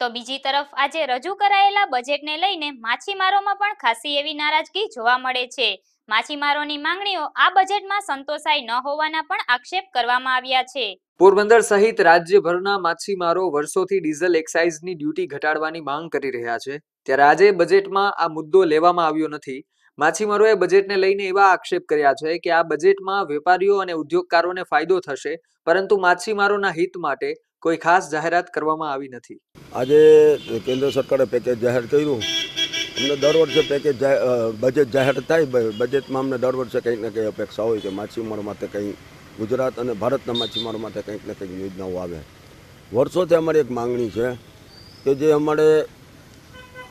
તો બીજી તરફ આજે રજૂ કરાયેલા બજેટને લઈને માછીમારોમાં પણ ખાસી એવી નારાજગી જોવા મળે છે માછીમારોની માંગણીઓ આ બજેટમાં સંતોષાઈ ન હોવાના પણ આક્ષેપ કરવામાં આવ્યા છે પોરબંદર સહિત રાજ્યભરના માછીમારો વર્ષોથી ડીઝલ એક્સાઇઝની ડ્યુટી ઘટાડવાની માંગ કરી રહ્યા છે ત્યારે આજે બજેટમાં આ મુદ્દો લેવામાં આવ્યો નથી માછીમારોએ બજેટને લઈને એવા આક્ષેપ કર્યા છે કે આ બજેટમાં વેપારીઓ અને ઉદ્યોગકારોને ફાયદો થશે પરંતુ માછીમારોના હિત માટે કોઈ ખાસ જાહેરાત કરવામાં આવી નથી આજે કેન્દ્ર સરકારે પેકેજ જાહેર કર્યું અમને દર વર્ષે પેકેજ બજેટ જાહેર થાય બજેટમાં અમને દર વર્ષે કંઈક ને કંઈક અપેક્ષા હોય કે માછીમારો માટે કંઈ ગુજરાત અને ભારતના માછીમારો માટે કંઈક ને કંઈક યોજનાઓ આવે વર્ષોથી અમારી એક માંગણી છે કે જે અમારે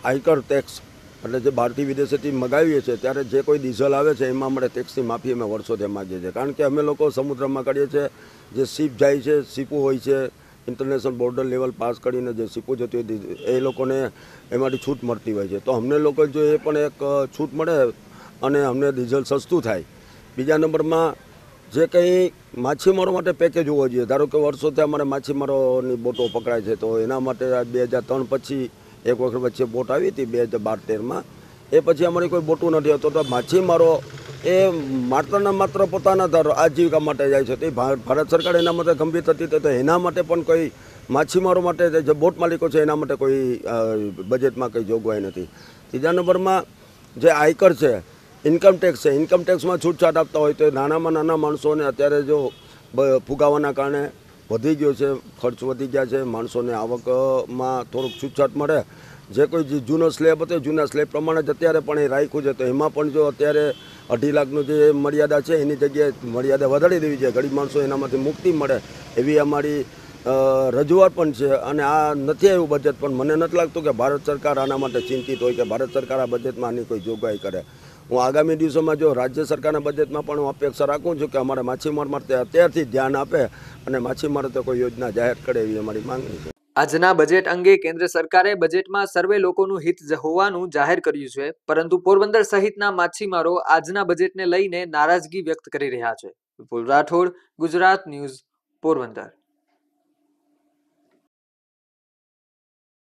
આયકર ટેક્સ એટલે જે ભારતીય વિદેશેથી મગાવીએ છીએ ત્યારે જે કોઈ ડીઝલ આવે છે એમાં અમારે ટેક્સની માફી અમે વર્ષોથી માગીએ છીએ કારણ કે અમે લોકો સમુદ્રમાં કરીએ છીએ જે શીપ જાય છે શીપો હોય છે ઇન્ટરનેશનલ બોર્ડર લેવલ પાસ કરીને જે શીખવું હતી એ લોકોને એમાંથી છૂટ મળતી હોય છે તો અમને લોકો જો એ પણ એક છૂટ મળે અને અમને ડીઝલ સસ્તું થાય બીજા નંબરમાં જે કંઈ માછીમારો માટે પેકેજ હોવો જોઈએ ધારો કે વર્ષોથી અમારે માછીમારોની બોટો પકડાય છે તો એના માટે બે હજાર ત્રણ પછી એક વખત વચ્ચે બોટ આવી હતી બે હજાર બાર તેરમાં એ પછી અમારી કોઈ બોટું નથી હતો તો માછીમારો એ માત્ર ને માત્ર પોતાના ધારો આજીવિકા માટે જાય છે તે ભારત સરકાર એના માટે ગંભીર થતી તો એના માટે પણ કોઈ માછીમારો માટે જે બોટ માલિકો છે એના માટે કોઈ બજેટમાં કંઈ જોગવાઈ નથી ત્રીજા નંબરમાં જે આયકર છે ઇન્કમટેક્સ છે ઇન્કમટેક્સમાં છૂટછાટ આપતા હોય તો નાનામાં નાના માણસોને અત્યારે જો ફુગાવાના કારણે વધી ગયો છે ખર્ચ વધી ગયા છે માણસોને આવકમાં થોડુંક છૂટછાટ મળે જે કોઈ જૂનો સ્લેબ હતો જૂના સ્લેબ પ્રમાણે જ અત્યારે પણ એ રાખ્યું છે તો એમાં પણ જો અત્યારે અઢી લાખનું જે મર્યાદા છે એની જગ્યાએ મર્યાદા વધારી દેવી છે ગરીબ માણસો એનામાંથી મુક્તિ મળે એવી અમારી રજૂઆત પણ છે અને આ નથી આવ્યું બજેટ પણ મને નથી લાગતું કે ભારત સરકાર આના માટે ચિંતિત હોય કે ભારત સરકાર આ બજેટમાં આની કોઈ જોગવાઈ કરે હું આગામી દિવસોમાં જો રાજ્ય સરકારના બજેટમાં પણ હું અપેક્ષા રાખું છું કે અમારે માછીમાર માટે અત્યારથી ધ્યાન આપે અને માછીમારો તો કોઈ યોજના જાહેર કરે એવી અમારી માંગણી છે આજના બજેટ અંગે કેન્દ્ર સરકારે બજેટમાં સર્વે લોકોનું હિત હોવાનું જાહેર કર્યું છે પરંતુ પોરબંદર સહિતના માછીમારો આજના બજેટને લઈને નારાજગી વ્યક્ત કરી રહ્યા છે વિપુલ રાઠોડ ગુજરાત ન્યૂઝ પોરબંદર